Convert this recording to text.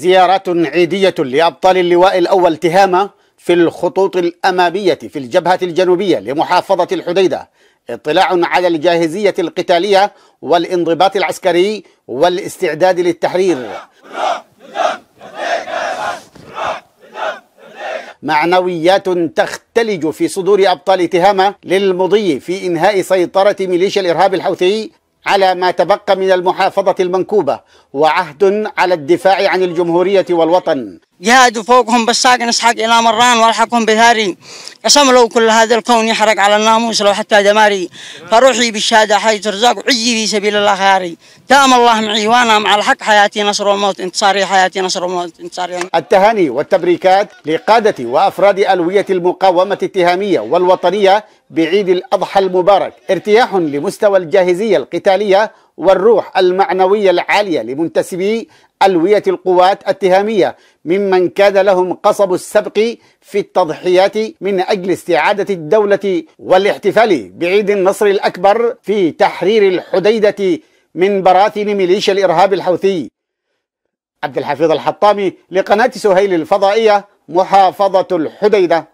زيارة عيدية لأبطال اللواء الأول تهامة في الخطوط الأمامية في الجبهة الجنوبية لمحافظة الحديدة اطلاع على الجاهزية القتالية والانضباط العسكري والاستعداد للتحرير معنويات تختلج في صدور أبطال تهامة للمضي في إنهاء سيطرة ميليشيا الإرهاب الحوثي على ما تبقى من المحافظة المنكوبة وعهد على الدفاع عن الجمهورية والوطن جهاد فوقهم بالساق نسحق إلى مران والحقهم بثاري قسم لو كل هذا الكون يحرق على الناموس لو حتى دماري فروحي بالشهادة حي ترزاق عجي في سبيل الله خياري دام الله معي وأنا مع الحق حياتي نصر الموت انتصاري حياتي نصر الموت انتصاري التهاني والتبريكات لقادة وأفراد ألوية المقاومة التهامية والوطنية بعيد الأضحى المبارك ارتياح لمستوى الجاهزية القتالية والروح المعنوية العالية لمنتسبي ألوية القوات التهامية ممن كاد لهم قصب السبق في التضحيات من أجل استعادة الدولة والاحتفال بعيد النصر الأكبر في تحرير الحديدة من براثن ميليشيا الإرهاب الحوثي عبد الحفيظ الحطامي لقناة سهيل الفضائية محافظة الحديدة